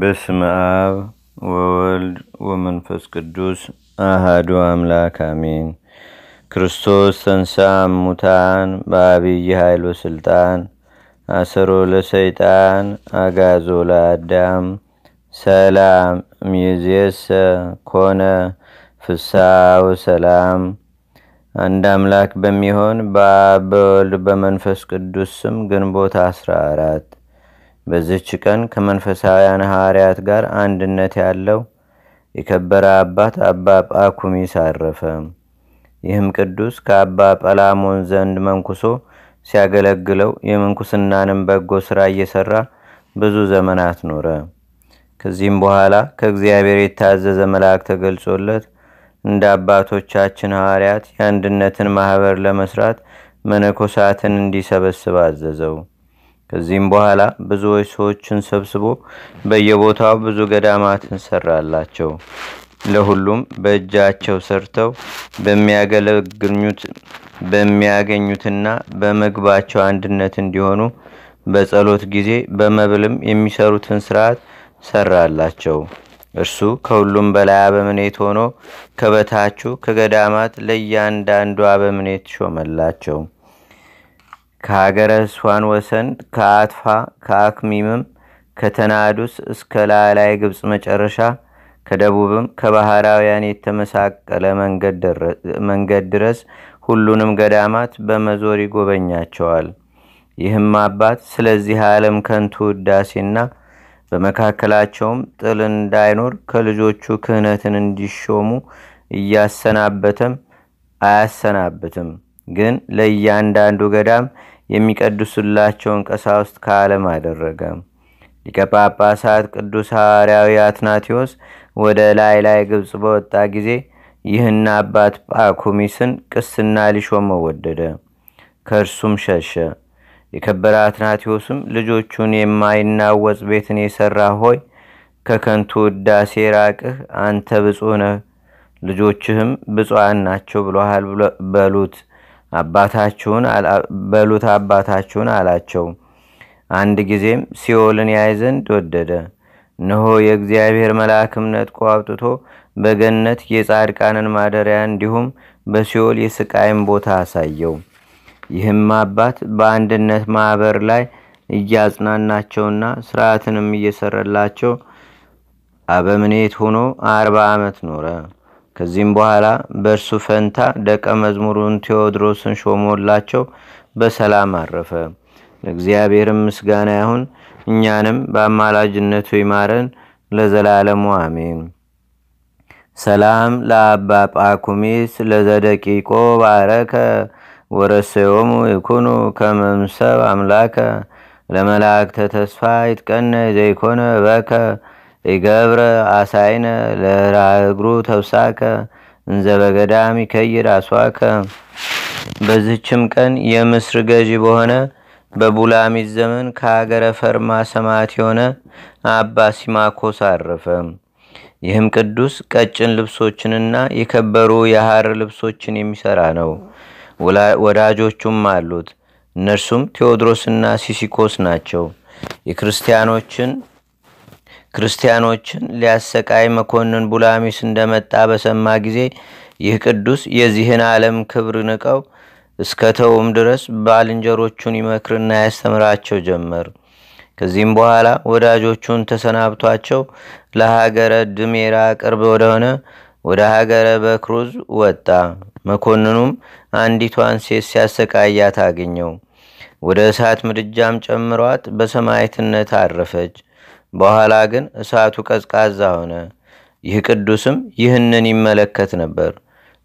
በስም አብ ወወልድ ወመንፈስ ቅዱስ አህዱ አምላክ አሜን። ክርስቶስ ተንሳ ሙታን በአብይ ኃይል ስልጣን አሰሮ ለሰይጣን አጋዞ ለአዳም ሰላም ሚዝየሰ ኮነ ፍሳው ሰላም አንድ አምላክ በሚሆን በአብ በወልድ በመንፈስ ቅዱስ ስም ግንቦት 14 በዚች ቀን ከመንፈሳውያን ሐዋርያት ጋር አንድነት ያለው የከበረ አባት አባ ጳኩሚስ አረፈ። ይህም ቅዱስ ከአባ ጳላሞን ዘንድ መንኩሶ ሲያገለግለው የምንኩስናንም በጎ ሥራ እየሠራ ብዙ ዘመናት ኖረ። ከዚህም በኋላ ከእግዚአብሔር የታዘዘ መልአክ ተገልጾለት እንደ አባቶቻችን ሐዋርያት የአንድነትን ማኅበር ለመሥራት መነኮሳትን እንዲሰበስብ አዘዘው። ከዚህም በኋላ ብዙዎች ሰዎችን ሰብስቦ በየቦታው ብዙ ገዳማትን ሰራላቸው። ለሁሉም በእጃቸው ሰርተው በሚያገኙትና በምግባቸው አንድነት እንዲሆኑ በጸሎት ጊዜ በመብልም የሚሰሩትን ስርዓት ሰራላቸው። እርሱ ከሁሉም በላይ አበምኔት ሆኖ ከበታችሁ ከገዳማት ለእያንዳንዱ አበምኔት ሾመላቸው። ከሀገረ እሷን ወሰን ከአትፋ ከአክሚምም ከተናዱስ እስከ ላላይ ግብፅ መጨረሻ ከደቡብም ከባህራውያን የተመሳቀለ መንገድ ድረስ ሁሉንም ገዳማት በመዞር ይጎበኛቸዋል። ይህም አባት ስለዚህ ዓለም ከንቱ ውዳሴና በመካከላቸውም ጥል እንዳይኖር ከልጆቹ ክህነትን እንዲሾሙ እያሰናበተም አያሰናብትም። ግን ለእያንዳንዱ ገዳም የሚቀድሱላቸውን ቀሳውስት ከዓለም አደረገ። ሊቀ ጳጳሳት ቅዱስ ሐዋርያዊ አትናቴዎስ ወደ ላይ ላይ ግብፅ በወጣ ጊዜ ይህን አባት ጳኩሚስን ቅስና ሊሾመ ወደደ። ከእርሱም ሸሸ። የከበረ አትናቴዎስም ልጆቹን የማይናወጽ ቤትን የሠራ ሆይ ከከንቱ ውዳሴ ራቅህ፣ አንተ ብፁህ ነህ፣ ልጆችህም ብፁዓን ናቸው ብሎሃል በሉት አባታችሁን በሉት አባታችሁን አላቸው። አንድ ጊዜም ሲኦልን ያይ ዘንድ ወደደ። ንሆ የእግዚአብሔር መልአክም ነጥቆ አውጥቶ በገነት የጻድቃንን ማደሪያ እንዲሁም በሲኦል የስቃይን ቦታ አሳየው። ይህም አባት በአንድነት ማህበር ላይ እያጽናናቸውና ስርዓትንም እየሰረላቸው አበምኔት ሆኖ አርባ ዓመት ኖረ። ከዚህም በኋላ በእርሱ ፈንታ ደቀ መዝሙሩን ቴዎድሮስን ሾሞላቸው በሰላም አረፈ ለእግዚአብሔርም ምስጋና ያሁን እኛንም በአማላጅነቱ ይማረን ለዘላለሙ አሜን ሰላም ለአባ ጳኩሚስ ለዘደቂቆ ባረከ ወረሰዮሙ ይኩኑ ከመምሰብ አምላከ ለመላእክተ ተስፋ ይትቀነ ዘይኮነ በከ ኢገብረ አሳይነ ለራእግሩ ተብሳከ እንዘበገዳም ይከይር አስዋከ በዝህችም ቀን የምስር ገዢ በሆነ በቡላሚት ዘመን ከሀገረ ፈርማ ሰማት የሆነ አባ ሲማኮስ አረፈ። ይህም ቅዱስ ቀጭን ልብሶችንና የከበሩ የሐር ልብሶችን የሚሰራ ነው። ወዳጆቹም አሉት። እነርሱም ቴዎድሮስና ሲሲኮስ ናቸው። የክርስቲያኖችን ክርስቲያኖችን ሊያሰቃይ መኮንን ቡላሚስ እንደመጣ በሰማ ጊዜ ይህ ቅዱስ የዚህን ዓለም ክብር ንቀው እስከ ተውም ድረስ ባልንጀሮቹን ይመክርና ያስተምራቸው ጀመር። ከዚህም በኋላ ወዳጆቹን ተሰናብቷቸው ለሀገረ ድሜራ ቅርብ ወደሆነ ወደ ሀገረ በክሩዝ ወጣ። መኮንኑም አንዲቷን ሴት ሲያሰቃያት አገኘው። ወደ እሳት ምድጃም ጨምሯት በሰማይትነት አረፈች። በኋላ ግን እሳቱ ቀዝቃዛ ሆነ። ይህ ቅዱስም ይህንን ይመለከት ነበር።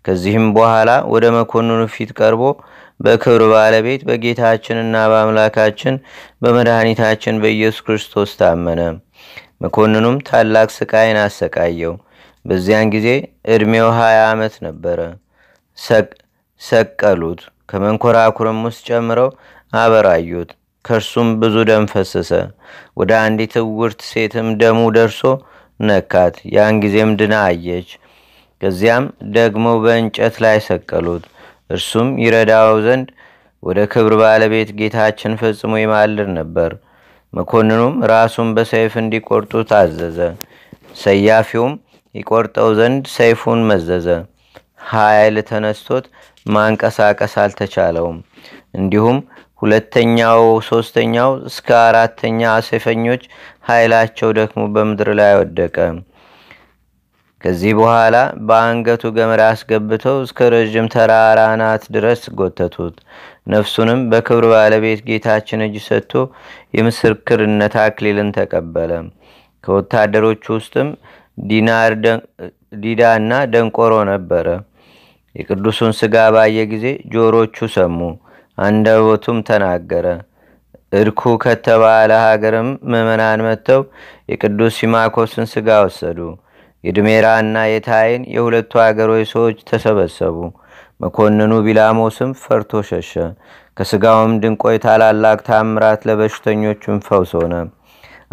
ከዚህም በኋላ ወደ መኮንኑ ፊት ቀርቦ በክብር ባለቤት በጌታችንና በአምላካችን በመድኃኒታችን በኢየሱስ ክርስቶስ ታመነ። መኮንኑም ታላቅ ስቃይን አሰቃየው። በዚያን ጊዜ ዕድሜው ሀያ ዓመት ነበረ። ሰቀሉት፣ ከመንኮራኩርም ውስጥ ጨምረው አበራዩት። ከእርሱም ብዙ ደም ፈሰሰ። ወደ አንዲት እውርት ሴትም ደሙ ደርሶ ነካት። ያን ጊዜም ድና አየች። ከዚያም ደግሞ በእንጨት ላይ ሰቀሉት። እርሱም ይረዳው ዘንድ ወደ ክብር ባለቤት ጌታችን ፈጽሞ ይማልድ ነበር። መኮንኑም ራሱን በሰይፍ እንዲቆርጡ ታዘዘ። ሰያፊውም ይቆርጠው ዘንድ ሰይፉን መዘዘ። ኃይል ተነስቶት ማንቀሳቀስ አልተቻለውም። እንዲሁም ሁለተኛው ሶስተኛው እስከ አራተኛ ሰይፈኞች ኃይላቸው ደክሞ በምድር ላይ ወደቀ ከዚህ በኋላ በአንገቱ ገመድ አስገብተው እስከ ረዥም ተራራ ድረስ ጎተቱት ነፍሱንም በክብር ባለቤት ጌታችን እጅ ሰጥቶ የምስክርነት አክሊልን ተቀበለ ከወታደሮች ውስጥም ዲዳና ደንቆሮ ነበረ የቅዱሱን ስጋ ባየ ጊዜ ጆሮቹ ሰሙ አንደበቱም ተናገረ እርኩ ከተባለ ሀገርም ምእመናን መጥተው የቅዱስ ሲማኮስን ስጋ ወሰዱ የድሜራና የታይን የሁለቱ አገሮች ሰዎች ተሰበሰቡ መኮንኑ ቢላሞስም ፈርቶ ሸሸ ከስጋውም ድንቆይ ታላላቅ ታምራት ለበሽተኞቹም ፈውስ ሆነ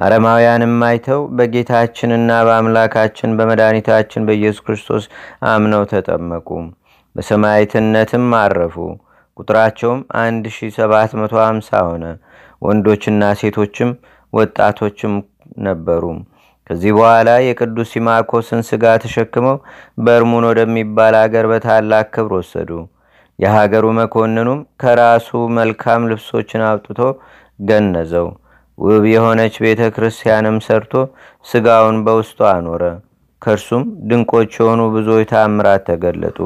አረማውያንም አይተው በጌታችንና በአምላካችን በመድኃኒታችን በኢየሱስ ክርስቶስ አምነው ተጠመቁ በሰማይትነትም አረፉ ቁጥራቸውም 1750 ሆነ። ወንዶችና ሴቶችም ወጣቶችም ነበሩ። ከዚህ በኋላ የቅዱስ ሲማኮስን ስጋ ተሸክመው በርሙን ወደሚባል አገር በታላቅ ክብር ወሰዱ። የሀገሩ መኮንኑም ከራሱ መልካም ልብሶችን አውጥቶ ገነዘው። ውብ የሆነች ቤተ ክርስቲያንም ሰርቶ ስጋውን በውስጡ አኖረ። ከእርሱም ድንቆች የሆኑ ብዙ ታምራት ተገለጡ።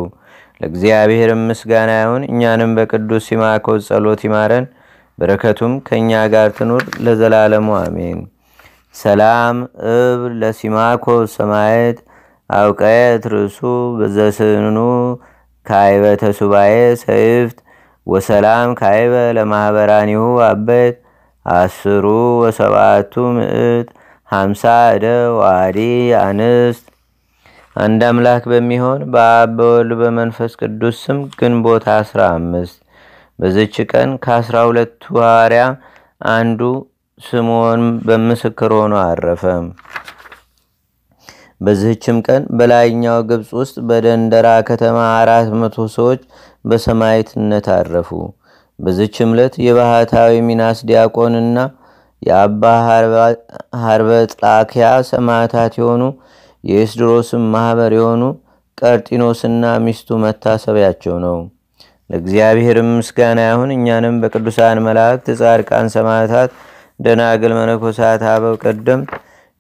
ለእግዚአብሔር ምስጋና ይሁን እኛንም በቅዱስ ሲማኮ ጸሎት ይማረን በረከቱም ከእኛ ጋር ትኑር ለዘላለሙ አሜን ሰላም እብ ለሲማኮ ሰማየት አውቀየት ርሱ በዘስኑ ካይበ ሱባኤ ሰይፍት ወሰላም ካይበ ለማኅበራኒሁ አበት አስሩ ወሰባቱ ምእት ሃምሳ ደ ዋዲ አንስት አንድ አምላክ በሚሆን በአብ በወልድ በመንፈስ ቅዱስ ስም ግንቦት አስራ አምስት በዝች ቀን ከአስራ ሁለቱ ሐዋርያ አንዱ ስምዖን በምስክር ሆኖ አረፈ። በዝህችም ቀን በላይኛው ግብፅ ውስጥ በደንደራ ከተማ አራት መቶ ሰዎች በሰማይትነት አረፉ። በዝችም ለት የባህታዊ ሚናስ ዲያቆንና የአባ ሀርበጥላኪያ ሰማዕታት የሆኑ የኤስድሮስም ማኅበር የሆኑ ቀርጢኖስና ሚስቱ መታሰቢያቸው ነው። ለእግዚአብሔርም ምስጋና ይሁን። እኛንም በቅዱሳን መላእክት፣ ጻድቃን፣ ሰማዕታት፣ ደናግል፣ መነኮሳት፣ አበው ቀደም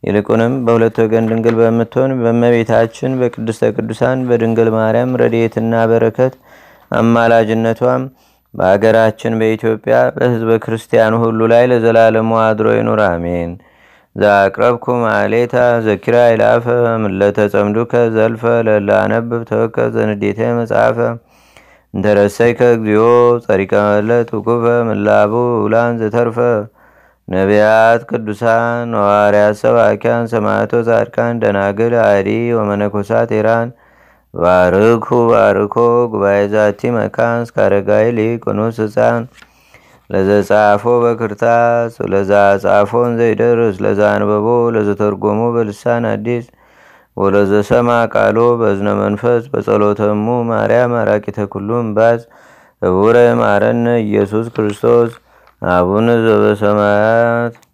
ይልቁንም በሁለት ወገን ድንግል በምትሆን በመቤታችን በቅድስተ ቅዱሳን በድንግል ማርያም ረድኤትና በረከት አማላጅነቷም በአገራችን በኢትዮጵያ በህዝበ ክርስቲያን ሁሉ ላይ ለዘላለሙ አድሮ ይኑር። አሜን። ዘአቅረብኩ ማሌታ ዘኪራ ይላፈ ምለተ ዘልፈ ለላነብብ ተወከ ዘንዴተ መጽሐፈ እንተረሰይከ እግዚኦ ጸሪቀ መለት ውኩፈ ምላቡ ውላን ዘተርፈ ነቢያት ቅዱሳን ነዋርያት ሰባኪያን ሰማዕቶ ጻድቃን ደናግል አዲ ወመነኮሳት ኢራን ባርኩ ባርኮ ጉባኤ ዛቲ መካን እስካረጋይ ሊቅ ቅኑስ ህፃን ለዘጻፎ በክርታስ ለዛ ጻፎን ዘይደርስ ለዛ አንበቦ ለዘተርጎሞ በልሳን አዲስ ወለዘሰማ ቃሎ በዝነ መንፈስ በጸሎተሙ ማርያም አራቂተ ኩሉም ባዝ እቡረ ማረነ ኢየሱስ ክርስቶስ አቡነ ዘበሰማያት